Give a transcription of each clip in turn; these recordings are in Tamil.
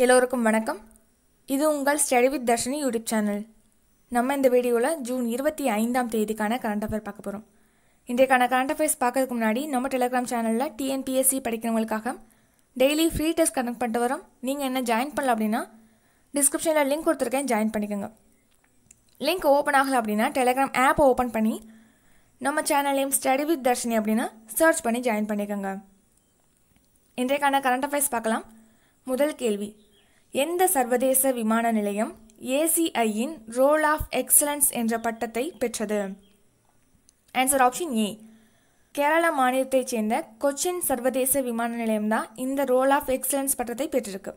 எல்லோருக்கும் வணக்கம் இது உங்கள் study with Darshini YouTube channel நம்ம இந்த வீடியோவில் ஜூன் இருபத்தி ஐந்தாம் தேதிக்கான கரண்ட் அஃபேர் பார்க்க போகிறோம் இன்றைக்கான கரண்ட் அஃபேர்ஸ் பார்க்கறதுக்கு முன்னாடி நம்ம டெலிகிராம் சேனலில் டிஎன்பிஎஸ்சி படிக்கிறவங்களுக்காக டெய்லி ஃப்ரீ டெஸ்ட் கனெக்ட் பண்ணிட்டு வரோம் நீங்கள் என்ன ஜாயின் பண்ணல அப்படின்னா டிஸ்கிரிப்ஷனில் லிங்க் கொடுத்துருக்கேன் ஜாயின் பண்ணிக்கோங்க லிங்க் ஓப்பன் ஆகலை அப்படின்னா டெலிகிராம் ஆப் ஓப்பன் பண்ணி நம்ம channel name study with Darshini அப்படின்னா சர்ச் பண்ணி ஜாயின் பண்ணிக்கோங்க இன்றைக்கான கரண்ட் அஃபேர்ஸ் பார்க்கலாம் முதல் கேள்வி எந்த சர்வதேச விமான நிலையம் ஏசிஐயின் ரோல் ஆஃப் எக்ஸலன்ஸ் என்ற பட்டத்தை பெற்றது ஆன்சர் ஆப்ஷன் ஏ கேரளா மாநிலத்தைச் சேர்ந்த கொச்சின் சர்வதேச விமான நிலையம் தான் இந்த ரோல் ஆஃப் எக்ஸலன்ஸ் பட்டத்தை பெற்றிருக்கு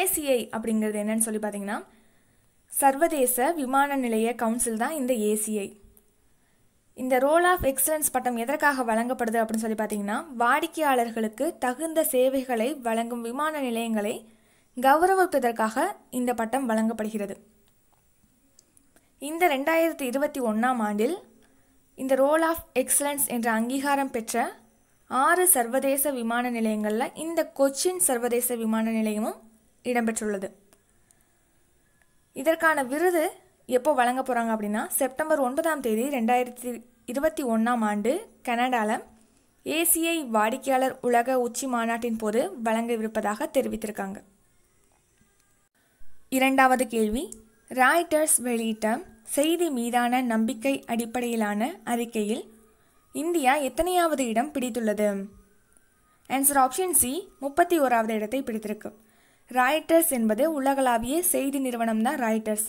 ஏசிஐ அப்படிங்கிறது என்னன்னு சொல்லி பார்த்தீங்கன்னா சர்வதேச விமான நிலைய கவுன்சில் தான் இந்த ஏசிஐ இந்த ரோல் ஆஃப் எக்ஸலன்ஸ் பட்டம் எதற்காக வழங்கப்படுது அப்படின்னு சொல்லி பார்த்தீங்கன்னா வாடிக்கையாளர்களுக்கு தகுந்த சேவைகளை வழங்கும் விமான நிலையங்களை கௌரவிப்பதற்காக இந்த பட்டம் வழங்கப்படுகிறது இந்த ரெண்டாயிரத்தி இருபத்தி ஒன்றாம் ஆண்டில் இந்த ரோல் ஆஃப் எக்ஸலன்ஸ் என்ற அங்கீகாரம் பெற்ற ஆறு சர்வதேச விமான நிலையங்களில் இந்த கொச்சின் சர்வதேச விமான நிலையமும் இடம்பெற்றுள்ளது இதற்கான விருது எப்போ வழங்க போகிறாங்க அப்படின்னா செப்டம்பர் ஒன்பதாம் தேதி ரெண்டாயிரத்தி இருபத்தி ஒன்றாம் ஆண்டு கனடாவில் ஏசிஐ வாடிக்கையாளர் உலக உச்சி மாநாட்டின் போது வழங்கவிருப்பதாக தெரிவித்திருக்காங்க இரண்டாவது கேள்வி ராய்டர்ஸ் வெளியிட்ட செய்தி மீதான நம்பிக்கை அடிப்படையிலான அறிக்கையில் இந்தியா எத்தனையாவது இடம் பிடித்துள்ளது ஆன்சர் ஆப்ஷன் சி முப்பத்தி ஓராவது இடத்தை பிடித்திருக்கு ராய்டர்ஸ் என்பது உலகளாவிய செய்தி நிறுவனம் தான் ராய்டர்ஸ்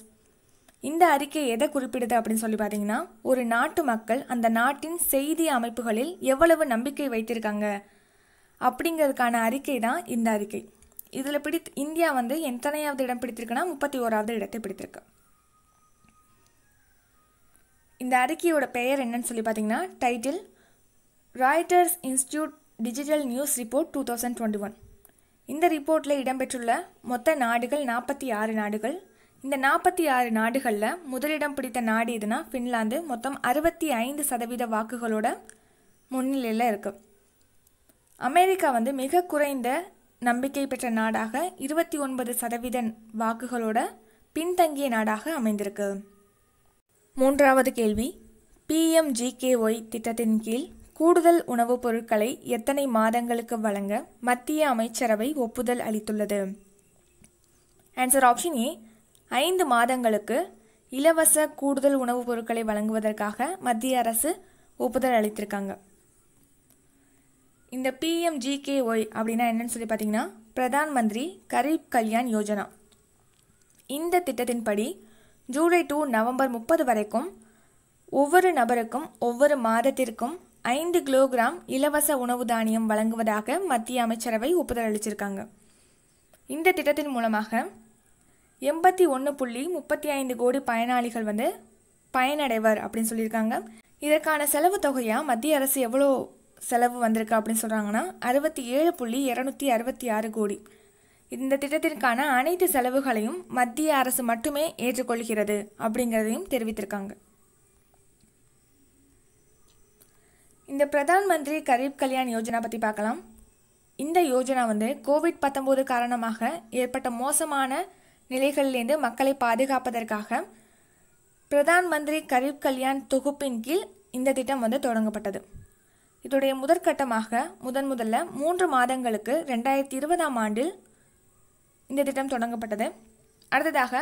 இந்த அறிக்கை எதை குறிப்பிடுது அப்படின்னு சொல்லி பார்த்தீங்கன்னா ஒரு நாட்டு மக்கள் அந்த நாட்டின் செய்தி அமைப்புகளில் எவ்வளவு நம்பிக்கை வைத்திருக்காங்க அப்படிங்கிறதுக்கான அறிக்கை தான் இந்த அறிக்கை இதில் பிடி இந்தியா வந்து எத்தனையாவது இடம் பிடித்திருக்குன்னா முப்பத்தி ஓராவது இடத்தை பிடித்திருக்கு இந்த அறிக்கையோட பெயர் என்னன்னு சொல்லி பார்த்தீங்கன்னா title Reuters institute digital news report two thousand twenty one இந்த ரிப்போர்ட்டில் இடம்பெற்றுள்ள மொத்த நாடுகள் நாற்பத்தி ஆறு நாடுகள் இந்த நாற்பத்தி ஆறு நாடுகளில் முதலிடம் பிடித்த நாடு எதுனா ஃபின்லாந்து மொத்தம் அறுபத்தி ஐந்து சதவீத வாக்குகளோட முன்னிலையில் இருக்குது அமெரிக்கா வந்து மிக குறைந்த நம்பிக்கை பெற்ற நாடாக இருபத்தி ஒன்பது சதவீத வாக்குகளோட பின்தங்கிய நாடாக அமைந்திருக்கு மூன்றாவது கேள்வி பிஎம்ஜிகேஒய் திட்டத்தின் கீழ் கூடுதல் உணவுப் பொருட்களை எத்தனை மாதங்களுக்கு வழங்க மத்திய அமைச்சரவை ஒப்புதல் அளித்துள்ளது ஆன்சர் ஆப்ஷன் ஏ ஐந்து மாதங்களுக்கு இலவச கூடுதல் உணவுப் பொருட்களை வழங்குவதற்காக மத்திய அரசு ஒப்புதல் அளித்திருக்காங்க இந்த பிஎம்ஜிகேஒய் அப்படின்னா என்னன்னு சொல்லி பார்த்தீங்கன்னா பிரதான் மந்திரி கரீப் கல்யாண் யோஜனா இந்த திட்டத்தின்படி ஜூலை டூ நவம்பர் முப்பது வரைக்கும் ஒவ்வொரு நபருக்கும் ஒவ்வொரு மாதத்திற்கும் ஐந்து கிலோகிராம் இலவச உணவு தானியம் வழங்குவதாக மத்திய அமைச்சரவை ஒப்புதல் அளிச்சிருக்காங்க இந்த திட்டத்தின் மூலமாக எண்பத்தி ஒன்று புள்ளி முப்பத்தி ஐந்து கோடி பயனாளிகள் வந்து பயனடைவர் அப்படின்னு சொல்லியிருக்காங்க இதற்கான செலவு தொகையாக மத்திய அரசு எவ்வளோ செலவு வந்திருக்கு அப்படின்னு சொல்கிறாங்கன்னா அறுபத்தி ஏழு புள்ளி இரநூத்தி அறுபத்தி ஆறு கோடி இந்த திட்டத்திற்கான அனைத்து செலவுகளையும் மத்திய அரசு மட்டுமே ஏற்றுக்கொள்கிறது அப்படிங்கிறதையும் தெரிவித்திருக்காங்க இந்த பிரதான் மந்திரி கரீப் கல்யாண் யோஜனா பற்றி பார்க்கலாம் இந்த யோஜனா வந்து கோவிட் பத்தொம்போது காரணமாக ஏற்பட்ட மோசமான நிலைகளிலிருந்து மக்களை பாதுகாப்பதற்காக பிரதான் மந்திரி கரீப் கல்யாண் தொகுப்பின் கீழ் இந்த திட்டம் வந்து தொடங்கப்பட்டது இதோடைய முதற்கட்டமாக முதன் முதல்ல மூன்று மாதங்களுக்கு ரெண்டாயிரத்தி இருபதாம் ஆண்டில் இந்த திட்டம் தொடங்கப்பட்டது அடுத்ததாக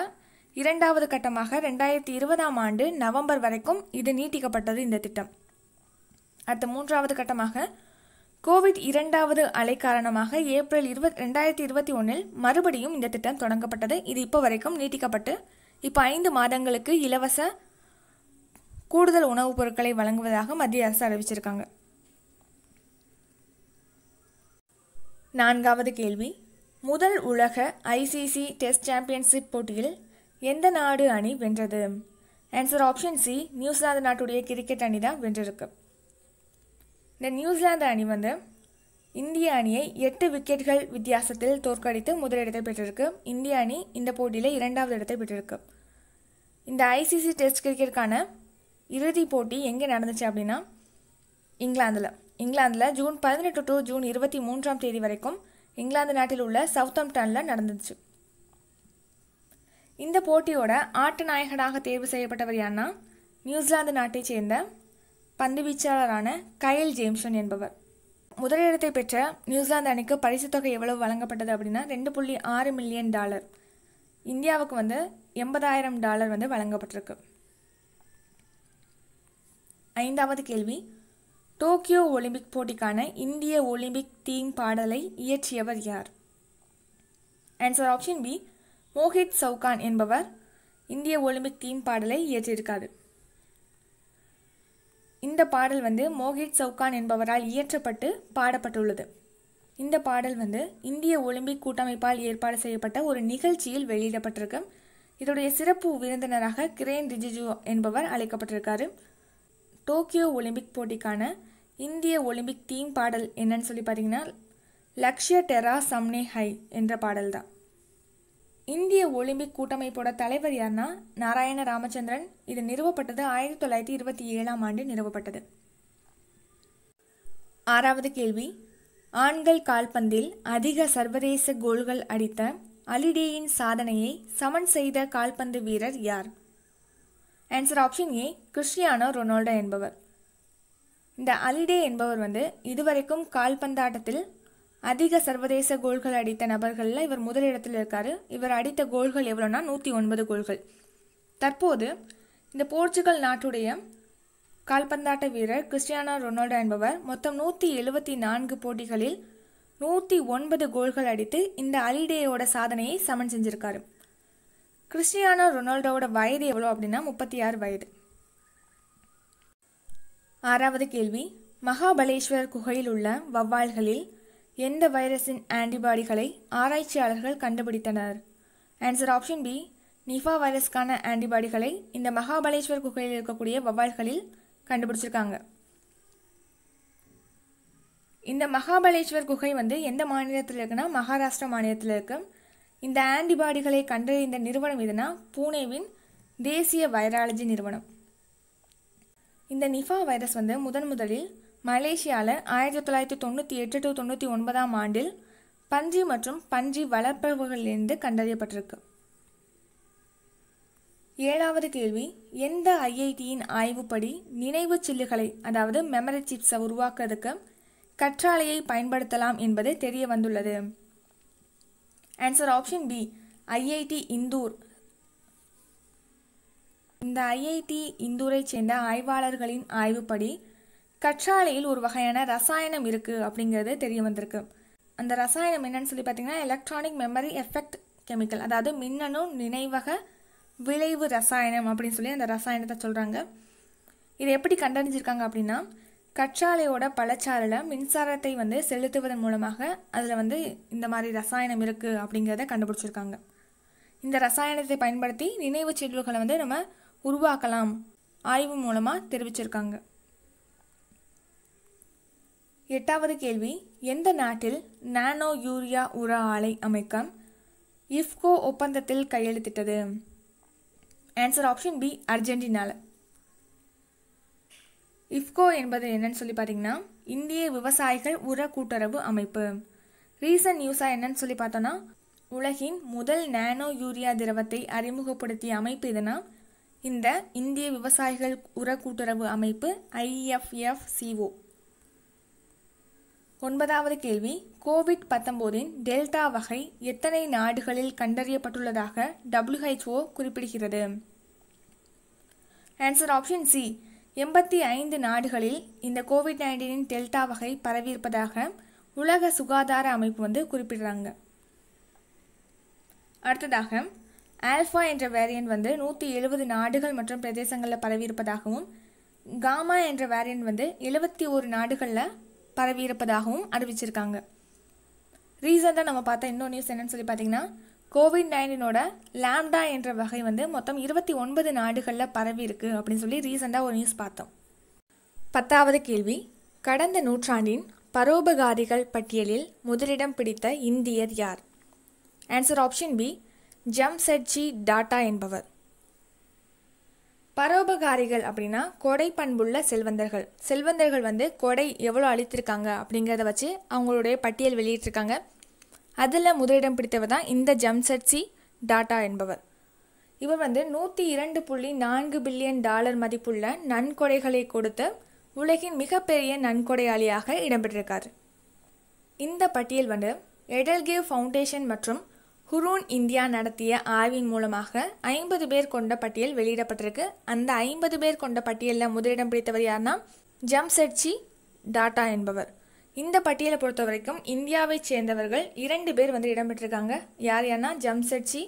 இரண்டாவது கட்டமாக ரெண்டாயிரத்தி இருபதாம் ஆண்டு நவம்பர் வரைக்கும் இது நீட்டிக்கப்பட்டது இந்த திட்டம் அடுத்த மூன்றாவது கட்டமாக கோவிட் இரண்டாவது அலை காரணமாக ஏப்ரல் இருபத் ரெண்டாயிரத்தி இருபத்தி ஒன்றில் மறுபடியும் இந்த திட்டம் தொடங்கப்பட்டது இது இப்போ வரைக்கும் நீட்டிக்கப்பட்டு இப்போ ஐந்து மாதங்களுக்கு இலவச கூடுதல் உணவுப் பொருட்களை வழங்குவதாக மத்திய அரசு அறிவிச்சிருக்காங்க நான்காவது கேள்வி முதல் உலக ஐசிசி டெஸ்ட் சாம்பியன்ஷிப் போட்டியில் எந்த நாடு அணி வென்றது ஆன்சர் ஆப்ஷன் சி நியூசிலாந்து நாட்டுடைய கிரிக்கெட் அணி தான் வென்றிருக்கு இந்த நியூசிலாந்து அணி வந்து இந்திய அணியை எட்டு விக்கெட்கள் வித்தியாசத்தில் தோற்கடித்து முதலிடத்தை பெற்றிருக்கு இந்திய அணி இந்த போட்டியில் இரண்டாவது இடத்தை பெற்றிருக்கு இந்த ஐசிசி டெஸ்ட் கிரிக்கெட்டுக்கான இறுதிப் போட்டி எங்கே நடந்துச்சு அப்படின்னா இங்கிலாந்தில் இங்கிலாந்தில் ஜூன் பதினெட்டு டு ஜூன் இருபத்தி மூன்றாம் தேதி வரைக்கும் இங்கிலாந்து நாட்டில் உள்ள சவுத்தாம்டனில் நடந்துச்சு இந்த போட்டியோட ஆட்ட நாயகனாக தேர்வு செய்யப்பட்டவர் யாருன்னா நியூசிலாந்து நாட்டைச் சேர்ந்த பந்து வீச்சாளரான கைல் ஜேம்சன் என்பவர் முதலிடத்தை பெற்ற நியூசிலாந்து அணிக்கு பரிசு தொகை எவ்வளவு வழங்கப்பட்டது அப்படின்னா ரெண்டு புள்ளி ஆறு மில்லியன் டாலர் இந்தியாவுக்கு வந்து எண்பதாயிரம் டாலர் வந்து வழங்கப்பட்டிருக்கு ஐந்தாவது கேள்வி டோக்கியோ ஒலிம்பிக் போட்டிக்கான இந்திய ஒலிம்பிக் தீம் பாடலை இயற்றியவர் யார் answer option B Mohit Chauhan என்பவர் இந்திய ஒலிம்பிக் தீம் பாடலை இயற்றியிருக்காரு இந்த பாடல் வந்து மோஹித் சவுகான் என்பவரால் இயற்றப்பட்டு பாடப்பட்டுள்ளது இந்த பாடல் வந்து இந்திய ஒலிம்பிக் கூட்டமைப்பால் ஏற்பாடு செய்யப்பட்ட ஒரு நிகழ்ச்சியில் வெளியிடப்பட்டிருக்கு இதோடைய சிறப்பு விருந்தினராக கிரேன் ரிஜிஜு என்பவர் அழைக்கப்பட்டிருக்காரு டோக்கியோ ஒலிம்பிக் போட்டிக்கான இந்திய ஒலிம்பிக் தீம் பாடல் என்னன்னு சொல்லி பார்த்தீங்கன்னா லக்ஷ்ய டெரா சம்னே ஹை என்ற பாடல் தான் இந்திய ஒலிம்பிக் கூட்டமைப்போட தலைவர் யார்னா நாராயண ராமச்சந்திரன் இது நிறுவப்பட்டது ஆயிரத்தி தொள்ளாயிரத்தி இருபத்தி ஏழாம் ஆண்டு நிறுவப்பட்டது ஆறாவது கேள்வி ஆண்கள் கால்பந்தில் அதிக சர்வதேச கோல்கள் அடித்த அலிடேயின் சாதனையை சமன் செய்த கால்பந்து வீரர் யார் answer option A Cristiano Ronaldo என்பவர் இந்த அலிடே என்பவர் வந்து இதுவரைக்கும் கால்பந்தாட்டத்தில் அதிக சர்வதேச கோல்கள் அடித்த நபர்களில் இவர் முதலிடத்தில் இருக்கார் இவர் அடித்த கோல்கள் எவ்வளோன்னா நூற்றி ஒன்பது கோல்கள் தற்போது இந்த போர்ச்சுகல் நாட்டுடைய கால்பந்தாட்ட வீரர் கிறிஸ்டியானா ரொனால்டோ என்பவர் மொத்தம் நூற்றி எழுபத்தி நான்கு போட்டிகளில் நூற்றி ஒன்பது கோல்கள் அடித்து இந்த அலிடேயோட சாதனையை சமன் செஞ்சுருக்காரு கிறிஸ்டியானோ ரொனால்டோவோட வயது எவ்வளோ அப்படின்னா முப்பத்தி ஆறு வயது ஆறாவது கேள்வி மகாபலேஸ்வர் குகையில் உள்ள வவ்வால்களில் எந்த வைரஸின் ஆன்டிபாடிகளை ஆராய்ச்சியாளர்கள் கண்டுபிடித்தனர் ஆன்சர் ஆப்ஷன் பி நிஃபா வைரஸ்க்கான ஆன்டிபாடிகளை இந்த மகாபலேஸ்வர் குகையில் இருக்கக்கூடிய வவ்வால்களில் கண்டுபிடிச்சிருக்காங்க இந்த மகாபலேஸ்வர் குகை வந்து எந்த மாநிலத்தில் இருக்குன்னா மகாராஷ்டிரா மாநிலத்தில் இருக்கு இந்த ஆன்டிபாடிகளை கண்டறிந்த நிறுவனம் எதுனா பூனேவின் தேசிய வைராலஜி நிறுவனம் இந்த நிஃபா வைரஸ் வந்து முதன் முதலில் மலேசியாவில் ஆயிரத்தி தொள்ளாயிரத்தி தொண்ணூற்றி எட்டு டு தொண்ணூற்றி ஒன்பதாம் ஆண்டில் பஞ்சு மற்றும் பன்றி வளர்ப்பவர்களிலிருந்து கண்டறியப்பட்டிருக்கு ஏழாவது கேள்வி எந்த ஐஐடியின் ஆய்வுப்படி நினைவு சில்லுகளை அதாவது மெமரி சிப்ஸை உருவாக்குறதுக்கு கற்றாழையை பயன்படுத்தலாம் என்பது தெரிய வந்துள்ளது answer option B IIT Indore இந்த ஐஐடி இந்தூரை சேர்ந்த ஆய்வாளர்களின் ஆய்வுப்படி கற்றாழையில் ஒரு வகையான ரசாயனம் இருக்குது அப்படிங்கிறது தெரிய வந்திருக்கு அந்த ரசாயனம் என்னன்னு சொல்லி பார்த்தீங்கன்னா எலக்ட்ரானிக் மெமரி எஃபெக்ட் கெமிக்கல் அதாவது மின்னணு நினைவக விளைவு ரசாயனம் அப்படின்னு சொல்லி அந்த ரசாயனத்தை சொல்கிறாங்க இதை எப்படி கண்டறிஞ்சிருக்காங்க அப்படின்னா கற்றாழையோட பழச்சாறில் மின்சாரத்தை வந்து செலுத்துவதன் மூலமாக அதில் வந்து இந்த மாதிரி ரசாயனம் இருக்குது அப்படிங்கிறத கண்டுபிடிச்சிருக்காங்க இந்த ரசாயனத்தை பயன்படுத்தி நினைவு செல்வுகளை வந்து நம்ம உருவாக்கலாம் ஆய்வு மூலமாக தெரிவிச்சிருக்காங்க எட்டாவது கேள்வி எந்த நாட்டில் நானோ யூரியா உர ஆலை அமைக்க இஃப்கோ ஒப்பந்தத்தில் கையெழுத்திட்டது ஆன்சர் ஆப்ஷன் பி அர்ஜென்டினால இஃப்கோ என்பது என்னன்னு சொல்லி பார்த்தீங்கன்னா இந்திய விவசாயிகள் உர கூட்டுறவு அமைப்பு ரீசன்ட் நியூஸாக என்னன்னு சொல்லி பார்த்தோன்னா உலகின் முதல் நானோ யூரியா திரவத்தை அறிமுகப்படுத்திய அமைப்பு எதுனா இந்த இந்திய விவசாயிகள் உர கூட்டுறவு அமைப்பு ஐஎஃப்எஃப்சிஓ ஒன்பதாவது கேள்வி கோவிட் பத்தொன்பதின் டெல்டா வகை எத்தனை நாடுகளில் கண்டறியப்பட்டுள்ளதாக டபிள்யூஹெச்ஓ குறிப்பிடுகிறது ஆன்சர் ஆப்ஷன் சி எண்பத்தி ஐந்து நாடுகளில் இந்த கோவிட் நைன்டீனின் டெல்டா வகை பரவியிருப்பதாக உலக சுகாதார அமைப்பு வந்து குறிப்பிடுறாங்க அடுத்ததாக ஆல்ஃபா என்ற வேரியன்ட் வந்து நூற்றி எழுபது நாடுகள் மற்றும் பிரதேசங்களில் பரவியிருப்பதாகவும் காமா என்ற வேரியன்ட் வந்து எழுபத்தி ஒரு நாடுகளில் பரவியிருப்பதாகவும் அறிவிச்சிருக்காங்க ரீசெண்டாக நம்ம பார்த்தா இன்னொரு நியூஸ் என்னன்னு சொல்லி பார்த்தீங்கன்னா கோவிட் நைன்டீனோட லேம்டா என்ற வகை வந்து மொத்தம் இருபத்தி ஒன்பது நாடுகளில் பரவி இருக்கு அப்படின்னு சொல்லி ரீசெண்டாக ஒரு நியூஸ் பார்த்தோம் பத்தாவது கேள்வி கடந்த நூற்றாண்டின் பரோபகாரிகள் பட்டியலில் முதலிடம் பிடித்த இந்தியர் யார் answer option B Jamsetji Tata என்பவர் பரோபகாரிகள் அப்படின்னா கொடை பண்புள்ள செல்வந்தர்கள் செல்வந்தர்கள் வந்து கொடை எவ்வளோ அளித்திருக்காங்க அப்படிங்கிறத வச்சு அவங்களுடைய பட்டியல் வெளியிட்டிருக்காங்க அதில் முதலிடம் பிடித்தவர் தான் இந்த ஜம்சட்சி டாட்டா என்பவர் இவர் வந்து நூற்றி இரண்டு புள்ளி நான்கு பில்லியன் டாலர் மதிப்புள்ள நன்கொடைகளை கொடுத்து உலகின் மிகப்பெரிய நன்கொடையாளியாக இடம்பெற்றிருக்கார் இந்த பட்டியல் வந்து எடல்கேவ் ஃபவுண்டேஷன் மற்றும் ஹுரூன் இந்தியா நடத்திய ஆய்வின் மூலமாக ஐம்பது பேர் கொண்ட பட்டியல் வெளியிடப்பட்டிருக்கு அந்த ஐம்பது பேர் கொண்ட பட்டியலில் முதலிடம் பிடித்தவர் யார்னா ஜம்செட்ஜி டாட்டா என்பவர் இந்த பட்டியலை பொறுத்த வரைக்கும் இந்தியாவை சேர்ந்தவர்கள் இரண்டு பேர் வந்து இடம்பெற்றிருக்காங்க யார் யார்னா ஜம்செட்ஜி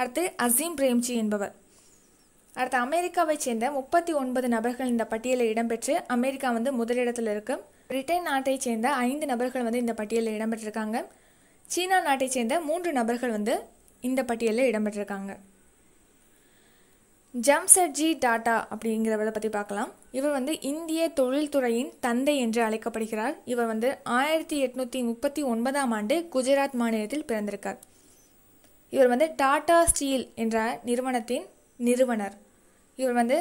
அடுத்து அசீம் பிரேம்ஜி என்பவர் அடுத்து அமெரிக்காவை சேர்ந்த முப்பத்தி ஒன்பது நபர்கள் இந்த பட்டியலில் இடம்பெற்று அமெரிக்கா வந்து முதலிடத்தில் இருக்கு பிரிட்டன் நாட்டை சேர்ந்த ஐந்து நபர்கள் வந்து இந்த பட்டியலில் இடம்பெற்றிருக்காங்க சீனா நாட்டை சேர்ந்த மூன்று நபர்கள் வந்து இந்த பட்டியலில் இடம்பெற்றிருக்காங்க ஜம்சர்ஜி டாட்டா அப்படிங்கிறவரை பற்றி பார்க்கலாம் இவர் வந்து இந்திய தொழில்துறையின் தந்தை என்று அழைக்கப்படுகிறார் இவர் வந்து ஆயிரத்தி எட்நூற்றி முப்பத்தி ஒன்பதாம் ஆண்டு குஜராத் மாநிலத்தில் பிறந்திருக்கார் இவர் வந்து டாடா ஸ்டீல் என்ற நிறுவனத்தின் நிறுவனர் இவர் வந்து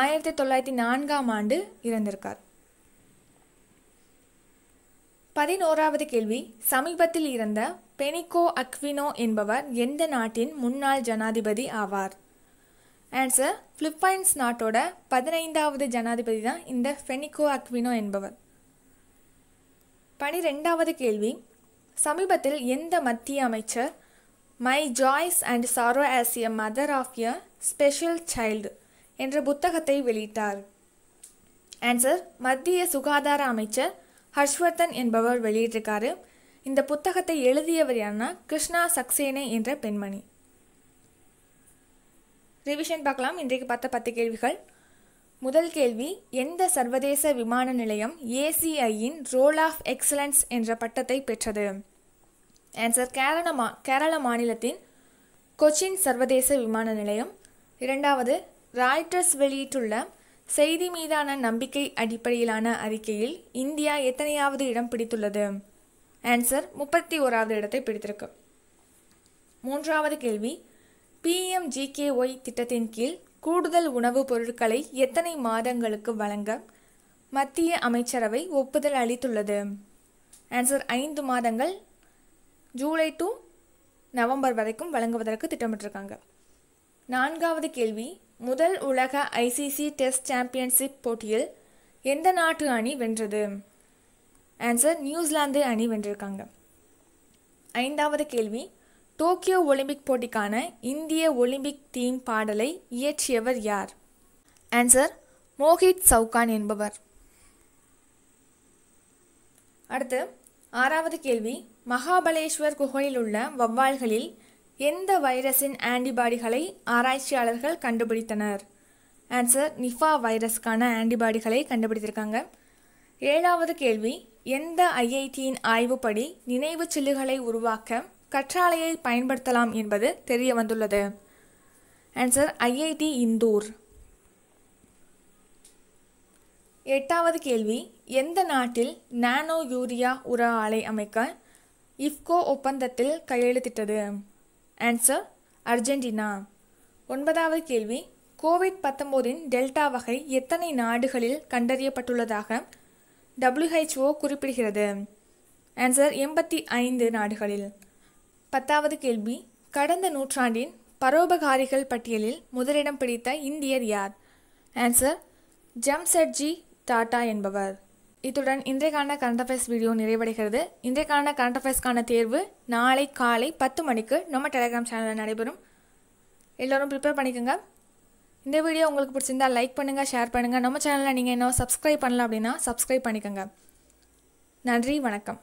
ஆயிரத்தி தொள்ளாயிரத்தி நான்காம் ஆண்டு இறந்திருக்கார் பதினோராவது கேள்வி சமீபத்தில் இருந்த பெனிகோ அக்வினோ என்பவர் எந்த நாட்டின் முன்னாள் ஜனாதிபதி ஆவார் ஆன்சர் பிலிப்பைன்ஸ் நாட்டோட பதினைந்தாவது ஜனாதிபதி தான் இந்த ஃபெனிகோ அக்வினோ என்பவர் பனிரெண்டாவது கேள்வி சமீபத்தில் எந்த மத்திய அமைச்சர் my joys and sorrows as a mother of a special child என்ற புத்தகத்தை வெளியிட்டார் ஆன்சர் மத்திய சுகாதார அமைச்சர் ஹர்ஷ்வர்தன் என்பவர் வெளியிட்டிருக்காரு இந்த புத்தகத்தை எழுதியவர் யாருன்னா கிருஷ்ணா சக்சேனே என்ற பெண்மணி ரிவிஷன் பார்க்கலாம் இன்றைக்கு பார்த்த பத்து கேள்விகள் முதல் கேள்வி எந்த சர்வதேச விமான நிலையம் ஏசிஐயின் ரோல் ஆஃப் எக்ஸலன்ஸ் என்ற பட்டத்தை பெற்றது ஆன்சர் கேரள மா கேரள மாநிலத்தின் கொச்சின் சர்வதேச விமான நிலையம் இரண்டாவது ராய்டர்ஸ் வெளியிட்டுள்ள செய்தி மீதான நம்பிக்கை அடிப்படையிலான அறிக்கையில் இந்தியா எத்தனையாவது இடம் பிடித்துள்ளது ஆன்சர் முப்பத்தி ஓராவது இடத்தை பிடித்திருக்கு மூன்றாவது கேள்வி பிஎம்ஜிகேஒய் திட்டத்தின் கீழ் கூடுதல் உணவுப் பொருட்களை எத்தனை மாதங்களுக்கு வழங்க மத்திய அமைச்சரவை ஒப்புதல் அளித்துள்ளது ஆன்சர் ஐந்து மாதங்கள் ஜூலை டு நவம்பர் வரைக்கும் வழங்குவதற்கு திட்டமிட்டிருக்காங்க நான்காவது கேள்வி முதல் உலக ஐசிசி டெஸ்ட் சாம்பியன்ஷிப் போட்டியில் எந்த நாட்டு அணி வென்றது ஆன்சர் நியூசிலாந்து அணி வென்றிருக்காங்க ஐந்தாவது கேள்வி டோக்கியோ ஒலிம்பிக் போட்டிக்கான இந்திய ஒலிம்பிக் தீம் பாடலை இயற்றியவர் யார் ஆன்சர் மோஹித் சவுகான் என்பவர் அடுத்து ஆறாவது கேள்வி மகாபலேஸ்வர் குகையில் உள்ள வவ்வால்களில் எந்த வைரஸின் ஆன்டிபாடிகளை ஆராய்ச்சியாளர்கள் கண்டுபிடித்தனர் ஆன்சர் நிஃபா வைரஸ்க்கான ஆன்டிபாடிகளை கண்டுபிடித்திருக்காங்க ஏழாவது கேள்வி எந்த ஐஐடியின் ஆய்வுப்படி நினைவு சில்லுகளை உருவாக்க கற்றாழையை பயன்படுத்தலாம் என்பது தெரிய வந்துள்ளது ஆன்சர் ஐஐடி இந்தூர் எட்டாவது கேள்வி எந்த நாட்டில் நானோ யூரியா உர ஆலை அமைக்க இஃப்கோ ஒப்பந்தத்தில் கையெழுத்திட்டது ஆன்சர் அர்ஜென்டினா ஒன்பதாவது கேள்வி கோவிட் பத்தொம்போதின் டெல்டா வகை எத்தனை நாடுகளில் கண்டறியப்பட்டுள்ளதாக டபிள்யூஹெச்ஓ குறிப்பிடுகிறது ஆன்சர் எண்பத்தி ஐந்து நாடுகளில் பத்தாவது கேள்வி கடந்த நூற்றாண்டின் பரோபகாரிகள் பட்டியலில் முதலிடம் பிடித்த இந்தியர் யார் ஆன்சர் ஜம்செட்ஜி டாட்டா என்பவர் இத்துடன் இன்றைக்கான கரண்ட் அஃபேர்ஸ் வீடியோ நிறைவடைகிறது இன்றைக்கான கரண்ட் அஃபேர்ஸ்க்கான தேர்வு நாளை காலை பத்து மணிக்கு நம்ம டெலிகிராம் சேனலில் நடைபெறும் எல்லோரும் ப்ரிப்பேர் பண்ணிக்கோங்க இந்த வீடியோ உங்களுக்கு பிடிச்சிருந்தா லைக் பண்ணுங்கள் ஷேர் பண்ணுங்கள் நம்ம சேனலில் நீங்கள் இன்னும் சப்ஸ்கிரைப் பண்ணலாம் அப்படின்னா சப்ஸ்கிரைப் பண்ணிக்கோங்க நன்றி வணக்கம்